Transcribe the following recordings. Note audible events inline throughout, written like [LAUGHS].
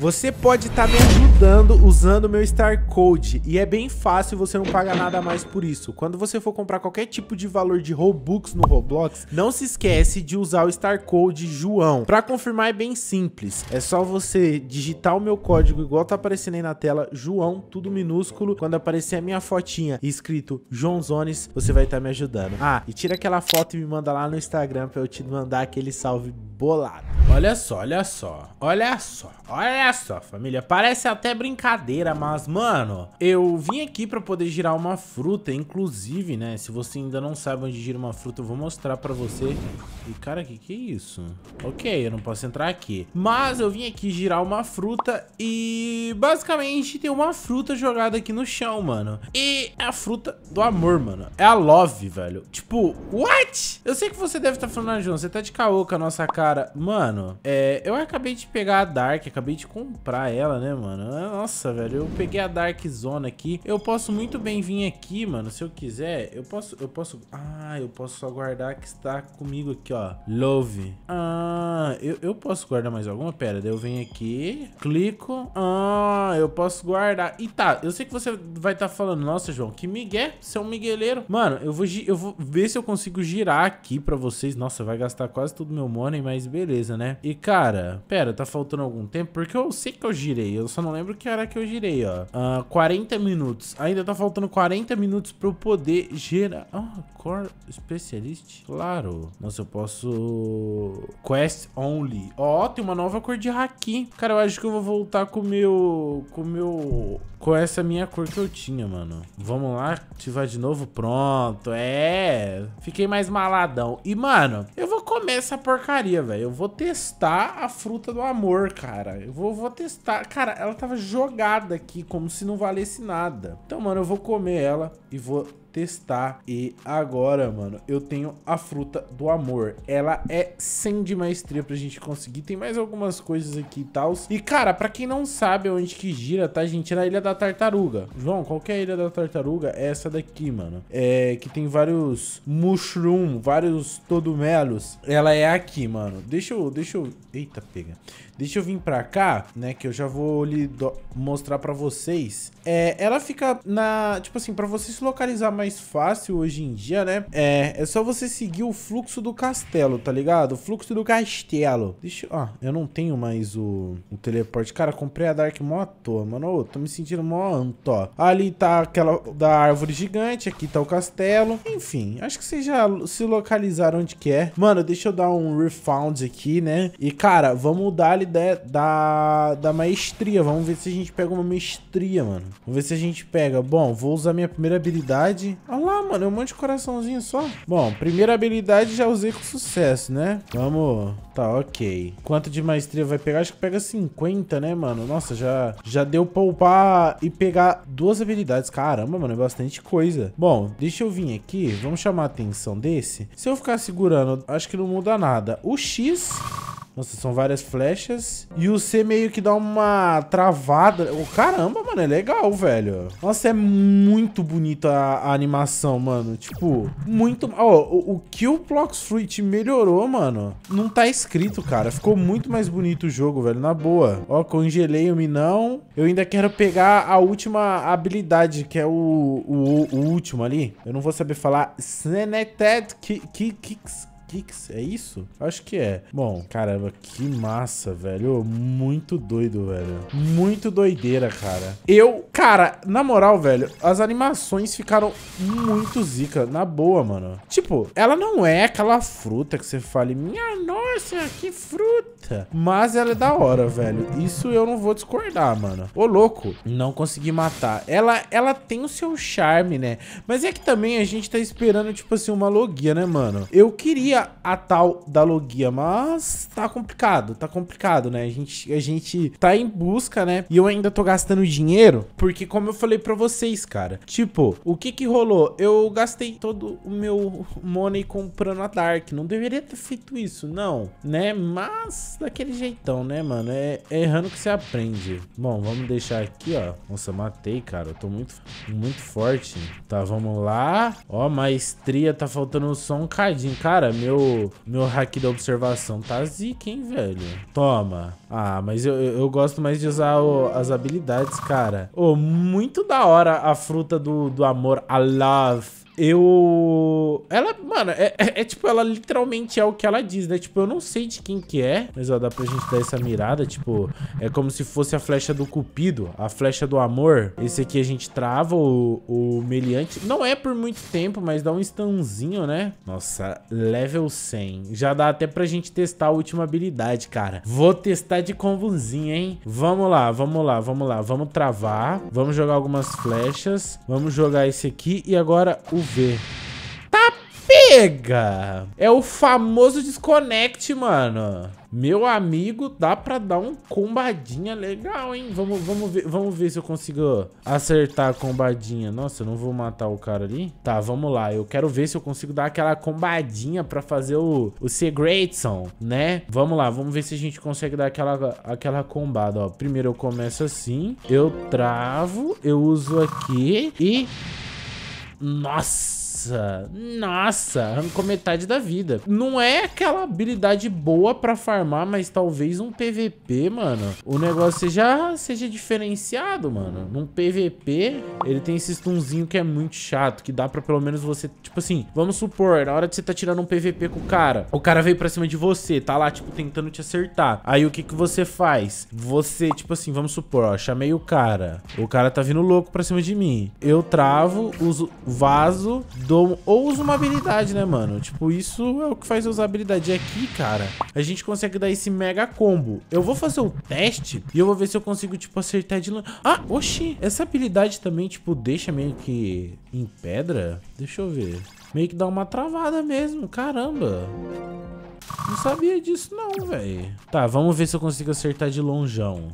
Você pode estar tá me ajudando usando o meu Star Code e é bem fácil, você não paga nada mais por isso. Quando você for comprar qualquer tipo de valor de Robux no Roblox, não se esquece de usar o Star Code João. Para confirmar é bem simples, é só você digitar o meu código igual tá aparecendo aí na tela, João, tudo minúsculo. Quando aparecer a minha fotinha escrito Joãozones, você vai estar tá me ajudando. Ah, e tira aquela foto e me manda lá no Instagram para eu te mandar aquele salve bolado. Olha só, olha só, olha só, olha só, família, parece até brincadeira, mas, mano, eu vim aqui pra poder girar uma fruta, inclusive, né, se você ainda não sabe onde gira uma fruta, eu vou mostrar pra você. E, cara, que que é isso? Ok, eu não posso entrar aqui. Mas eu vim aqui girar uma fruta e, basicamente, tem uma fruta jogada aqui no chão, mano. E é a fruta do amor, mano. É a love, velho. Tipo, what? Eu sei que você deve estar tá falando, ah, João, você tá de caô com a nossa cara. Mano, é, eu acabei de pegar a Dark, acabei de comprar ela, né, mano? Ah, nossa, velho, eu peguei a Dark Zone aqui. Eu posso muito bem vir aqui, mano, se eu quiser. Eu posso, eu posso... Ah, eu posso só guardar que está comigo aqui, ó. Love. Ah, eu, eu posso guardar mais alguma? Pera, daí eu venho aqui, clico. Ah, eu posso guardar. E tá, eu sei que você vai estar tá falando, nossa, João, que migué, você é um migueleiro. Mano, eu vou, eu vou ver se eu consigo girar aqui pra vocês. Nossa, vai gastar quase todo meu money, mas beleza, né? E, cara, pera, tá faltando algum tempo? Porque eu eu sei que eu girei, eu só não lembro que hora que eu girei, ó. Uh, ah, 40 minutos. Ainda tá faltando 40 minutos pra eu poder gerar... Ah, Core especialista. Claro. Nossa, eu posso... Quest Only. Ó, oh, tem uma nova cor de Haki. Cara, eu acho que eu vou voltar com o meu... Com o meu... Com essa minha cor que eu tinha, mano. Vamos lá, ativar de novo. Pronto, é... Fiquei mais maladão. E, mano, eu começa a porcaria, velho. Eu vou testar a fruta do amor, cara. Eu vou, vou testar. Cara, ela tava jogada aqui como se não valesse nada. Então, mano, eu vou comer ela e vou testar. E agora, mano, eu tenho a fruta do amor. Ela é 100 de maestria pra gente conseguir. Tem mais algumas coisas aqui e tal. E, cara, pra quem não sabe onde que gira, tá, gente? É na Ilha da Tartaruga. João, qual que é a Ilha da Tartaruga? É essa daqui, mano. É que tem vários mushroom, vários todumelos. Ela é aqui, mano. Deixa eu... Deixa eu... Eita, pega. Deixa eu vir pra cá, né, que eu já vou lhe mostrar pra vocês. É, ela fica na... Tipo assim, pra você se localizar mais fácil hoje em dia, né, é, é só você seguir o fluxo do castelo, tá ligado? O fluxo do castelo. Deixa eu... Ah, eu não tenho mais o, o teleporte. Cara, comprei a Dark mó à toa, mano. Ô, tô me sentindo mó anto, ó. Ali tá aquela da árvore gigante, aqui tá o castelo. Enfim, acho que vocês já se localizaram onde quer. É. Mano, deixa eu dar um refound aqui, né? E, cara, vamos dar ali ideia da, da maestria. Vamos ver se a gente pega uma maestria, mano. Vamos ver se a gente pega. Bom, vou usar minha primeira habilidade. Olha lá, mano, é um monte de coraçãozinho só. Bom, primeira habilidade já usei com sucesso, né? Vamos... Tá, ok. Quanto de maestria vai pegar? Acho que pega 50, né, mano? Nossa, já, já deu poupar e pegar duas habilidades. Caramba, mano, é bastante coisa. Bom, deixa eu vir aqui. Vamos chamar a atenção desse. Se eu ficar segurando, acho que não muda nada. O X... Nossa, são várias flechas. E o C meio que dá uma travada. Oh, caramba, mano, é legal, velho. Nossa, é muito bonita a, animação, mano. Tipo, muito... Ó, oh, o, o que o Plox Fruit melhorou, mano, não tá escrito, cara. Ficou muito mais bonito o jogo, velho, na boa. Ó, oh, congelei o Minão. Eu ainda quero pegar a última habilidade, que é o, o, o último ali. Eu não vou saber falar. Senetet Kicks. Pix, é isso? Acho que é. Bom, caramba, que massa, velho. Muito doido, velho. Muito doideira, cara. Eu, cara, na moral, velho, as animações ficaram muito zica. Na boa, mano. Tipo, ela não é aquela fruta que você fala, minha nossa, que fruta. Mas ela é da hora, velho. Isso eu não vou discordar, mano. Ô, louco, não consegui matar. Ela, ela tem o seu charme, né? Mas é que também a gente tá esperando, tipo assim, uma logia, né, mano? Eu queria a tal da logia, mas tá complicado, tá complicado, né? A gente, a gente tá em busca, né? E eu ainda tô gastando dinheiro, porque como eu falei pra vocês, cara, tipo, o que que rolou? Eu gastei todo o meu money comprando a Dark, não deveria ter feito isso, não, né? Mas daquele jeitão, né, mano? É, é errando que você aprende. Bom, vamos deixar aqui, ó. Nossa, matei, cara, eu tô muito, muito forte. Tá, vamos lá. Ó, maestria, tá faltando só um cadinho. Cara, meu meu, meu hack da observação tá zica, hein, velho? Toma. Ah, mas eu, eu gosto mais de usar o, as habilidades, cara. Ô, oh, muito da hora a fruta do, do amor. a love. Eu. Ela, mano, é, é, é, tipo, ela literalmente é o que ela diz, né? Tipo, eu não sei de quem que é, mas ó, dá pra gente dar essa mirada. Tipo, é como se fosse a flecha do Cupido, a flecha do amor. Esse aqui a gente trava o, o meliante. Não é por muito tempo, mas dá um stunzinho, né? Nossa, level 100. Já dá até pra gente testar a última habilidade, cara. Vou testar de combozinho, hein? Vamos lá, vamos lá, vamos lá. Vamos travar. Vamos jogar algumas flechas. Vamos jogar esse aqui. E agora o ver. Tá pega! É o famoso desconnect, mano. Meu amigo, dá pra dar um combadinha legal, hein? Vamos, vamos, ver, vamos ver se eu consigo acertar a combadinha. Nossa, eu não vou matar o cara ali. Tá, vamos lá. Eu quero ver se eu consigo dar aquela combadinha pra fazer o, o Segredson, né? Vamos lá, vamos ver se a gente consegue dar aquela, aquela combada, ó. Primeiro eu começo assim, eu travo, eu uso aqui e... Nossa! Nossa, nossa, arrancou metade da vida. Não é aquela habilidade boa pra farmar, mas talvez um PVP, mano. O negócio seja, seja diferenciado, mano. Num PVP, ele tem esse stunzinho que é muito chato, que dá pra pelo menos você... Tipo assim, vamos supor, na hora de você tá tirando um PVP com o cara, o cara veio pra cima de você, tá lá, tipo, tentando te acertar. Aí o que que você faz? Você, tipo assim, vamos supor, ó, chamei o cara. O cara tá vindo louco pra cima de mim. Eu travo, uso vaso, ou usa uma habilidade, né, mano? Tipo, isso é o que faz eu usar habilidade. aqui, cara, a gente consegue dar esse mega combo. Eu vou fazer o teste e eu vou ver se eu consigo, tipo, acertar de longe. Ah, oxi! Essa habilidade também, tipo, deixa meio que em pedra? Deixa eu ver. Meio que dá uma travada mesmo, caramba. Não sabia disso não, velho. Tá, vamos ver se eu consigo acertar de longeão.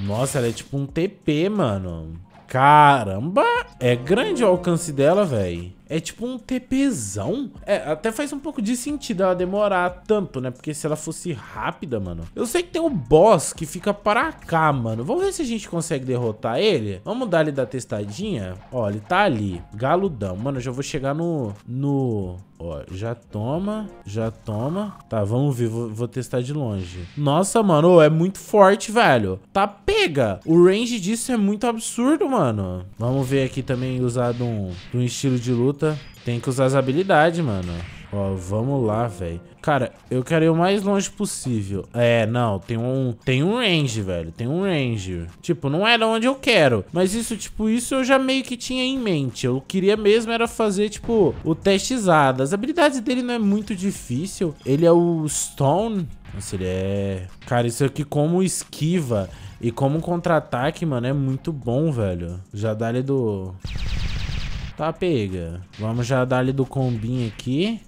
Nossa, ela é tipo um TP, mano. Caramba, é grande o alcance dela, velho. É tipo um TPzão. É, até faz um pouco de sentido ela demorar tanto, né? Porque se ela fosse rápida, mano... Eu sei que tem um boss que fica para cá, mano. Vamos ver se a gente consegue derrotar ele. Vamos dar ele da testadinha. Ó, ele tá ali. Galudão. Mano, eu já vou chegar no... No... Ó, já toma, já toma. Tá, vamos ver, vou, vou testar de longe. Nossa, mano, é muito forte, velho. Tá pega. O range disso é muito absurdo, mano. Vamos ver aqui também usar um, um estilo de luta. Tem que usar as habilidades, mano. Ó, vamos lá, velho. Cara, eu quero ir o mais longe possível. É, não, tem um... Tem um range, velho. Tem um range. Tipo, não era onde eu quero. Mas isso, tipo, isso eu já meio que tinha em mente. Eu queria mesmo era fazer, tipo, o testezada As habilidades dele não é muito difícil. Ele é o Stone... Nossa, ele é... Cara, isso aqui como esquiva e como contra-ataque, mano, é muito bom, velho. Já dá ali do... Tá, pega. Vamos já dar ali do combinho aqui.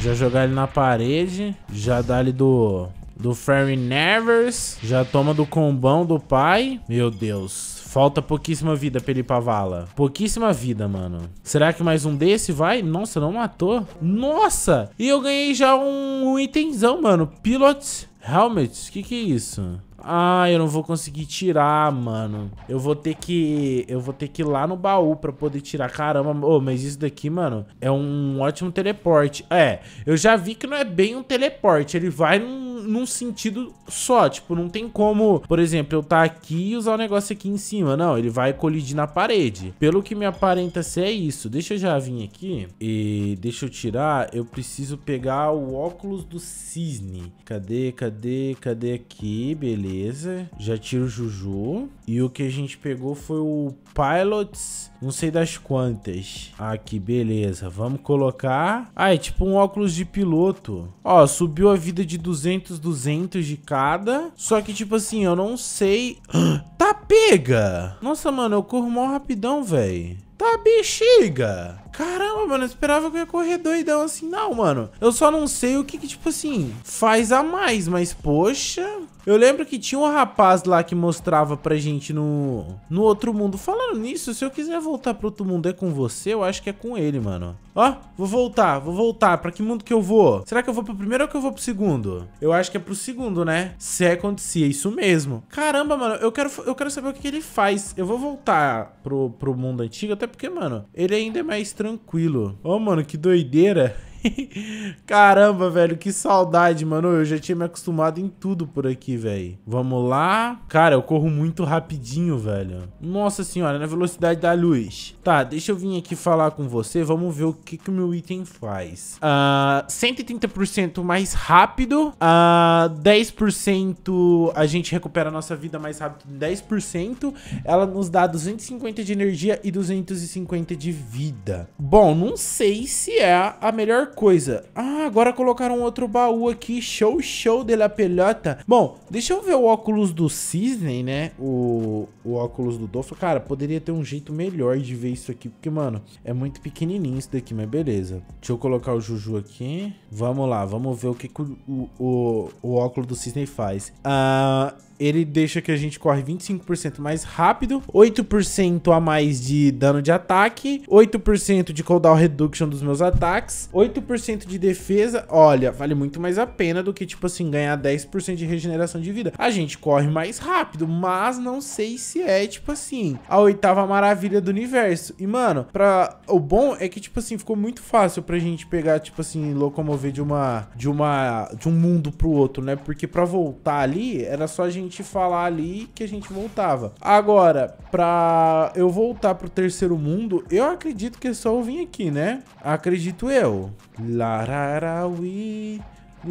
Já jogar ele na parede. Já dá ali do... Do Ferry Nevers. Já toma do combão do pai. Meu Deus. Falta pouquíssima vida pra ele ir pra vala. Pouquíssima vida, mano. Será que mais um desse vai? Nossa, não matou. Nossa! E eu ganhei já um, um itemzão, mano. Pilot Helmet. Que que é isso? Ah, eu não vou conseguir tirar, mano. Eu vou ter que... Eu vou ter que ir lá no baú pra poder tirar. Caramba, oh, mas isso daqui, mano, é um ótimo teleporte. É, eu já vi que não é bem um teleporte. Ele vai num, num sentido só. Tipo, não tem como, por exemplo, eu estar tá aqui e usar o um negócio aqui em cima. Não, ele vai colidir na parede. Pelo que me aparenta ser, é isso. Deixa eu já vir aqui e deixa eu tirar. Eu preciso pegar o óculos do cisne. Cadê, cadê, cadê aqui? Beleza. Beleza. Já tiro o Juju. E o que a gente pegou foi o Pilots, não sei das quantas. Aqui, ah, beleza. Vamos colocar... Ah, é tipo um óculos de piloto. Ó, subiu a vida de 200, 200 de cada. Só que, tipo assim, eu não sei... [GASPS] Tá pega! Nossa, mano, eu corro mó rapidão, velho. Tá bexiga! caramba, mano, eu esperava que eu ia correr doidão assim. Não, mano, eu só não sei o que, que tipo assim, faz a mais, mas poxa... Eu lembro que tinha um rapaz lá que mostrava pra gente no, no outro mundo. Falando nisso, se eu quiser voltar pro outro mundo é com você, eu acho que é com ele, mano. Ó, vou voltar, vou voltar. Pra que mundo que eu vou? Será que eu vou pro primeiro ou que eu vou pro segundo? Eu acho que é pro segundo, né? Second acontecia é isso mesmo. Caramba, mano, eu quero, eu quero saber o que, que ele faz. Eu vou voltar pro, pro mundo antigo, até porque, mano, ele ainda é mais tranquilo tranquilo. Ô, oh, mano, que doideira. [LAUGHS] Caramba, velho, que saudade, mano. Eu já tinha me acostumado em tudo por aqui, velho. Vamos lá. Cara, eu corro muito rapidinho, velho. Nossa senhora, na velocidade da luz. Tá, deixa eu vir aqui falar com você. Vamos ver o que, que o meu item faz. Uh, ah, 130% mais rápido. Uh, ah, 10% a gente recupera a nossa vida mais rápido 10%. Ela nos dá 250 de energia e 250 de vida. Bom, não sei se é a melhor coisa coisa. Ah, agora colocaram outro baú aqui. Show, show de la pelota. Bom, deixa eu ver o óculos do Cisne, né? O, o óculos do Dolphin. Cara, poderia ter um jeito melhor de ver isso aqui. Porque, mano, é muito pequenininho isso daqui, mas beleza. Deixa eu colocar o Juju aqui. Vamos lá, vamos ver o que, que o, o, o óculos do Cisne faz. Ah... Uh ele deixa que a gente corre 25% mais rápido, 8% a mais de dano de ataque, 8% de cooldown reduction dos meus ataques, 8% de defesa. Olha, vale muito mais a pena do que, tipo assim, ganhar 10% de regeneração de vida. A gente corre mais rápido, mas não sei se é, tipo assim, a oitava maravilha do universo. E, mano, pra... o bom é que, tipo assim, ficou muito fácil pra gente pegar, tipo assim, locomover de uma... de uma... de um mundo pro outro, né? Porque pra voltar ali, era só a gente gente falar ali que a gente voltava. Agora, pra eu voltar pro terceiro mundo, eu acredito que é só eu vir aqui, né? Acredito eu. Lararaui.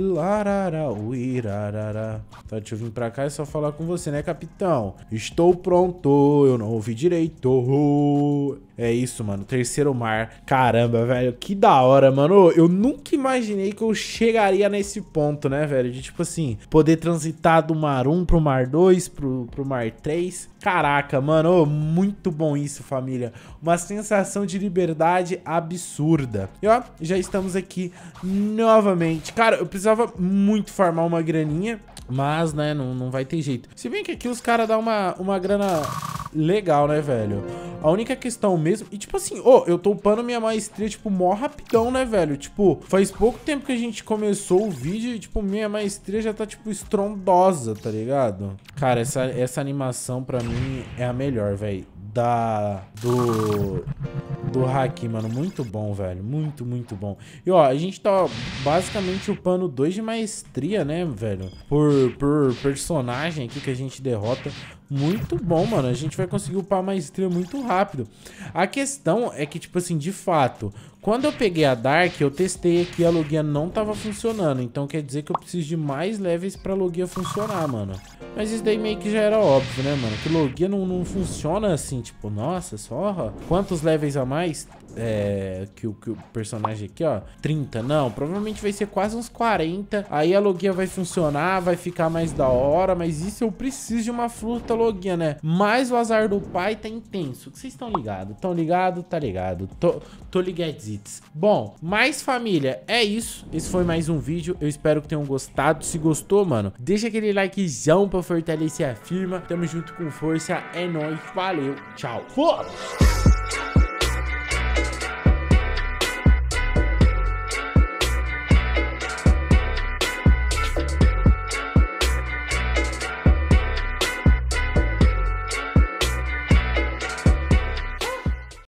Larará, uirarará. Tá, deixa eu vir pra cá e é só falar com você, né, capitão? Estou pronto, eu não ouvi direito. É isso, mano, terceiro mar. Caramba, velho, que da hora, mano. Eu nunca imaginei que eu chegaria nesse ponto, né, velho? De, tipo assim, poder transitar do mar 1 pro mar 2, pro, pro mar 3. Caraca, mano, muito bom isso, família. Uma sensação de liberdade absurda. E, ó, já estamos aqui novamente. Cara, eu preciso precisava muito farmar uma graninha, mas, né, não, não vai ter jeito. Se bem que aqui os caras dão uma, uma grana legal, né, velho? A única questão mesmo... E, tipo assim, ô, oh, eu tô upando minha maestria, tipo, mó rapidão, né, velho? Tipo, faz pouco tempo que a gente começou o vídeo e, tipo, minha maestria já tá, tipo, estrondosa, tá ligado? Cara, essa, essa animação, pra mim, é a melhor, velho. Da... Do do hack, mano. Muito bom, velho. Muito, muito bom. E, ó, a gente tá basicamente upando dois de maestria, né, velho? Por, por personagem aqui que a gente derrota. Muito bom, mano. A gente vai conseguir upar maestria muito rápido. A questão é que, tipo assim, de fato, quando eu peguei a Dark, eu testei aqui a logia não tava funcionando. Então quer dizer que eu preciso de mais levels pra logia funcionar, mano. Mas isso daí meio que já era óbvio, né, mano? Que logia não, não funciona assim, tipo, nossa, só quantos levels a mais? é, que, o, que o personagem aqui, ó, 30. Não, provavelmente vai ser quase uns 40. Aí a logia vai funcionar, vai ficar mais da hora. Mas isso eu preciso de uma fruta logia, né? Mas o azar do pai tá intenso. Vocês estão ligados? Estão ligados? Tá ligado. Tô, tô Bom, mais família, é isso. Esse foi mais um vídeo. Eu espero que tenham gostado. Se gostou, mano, deixa aquele likezão pra fortalecer a firma. Tamo junto com força. É nóis. Valeu. Tchau. Fora!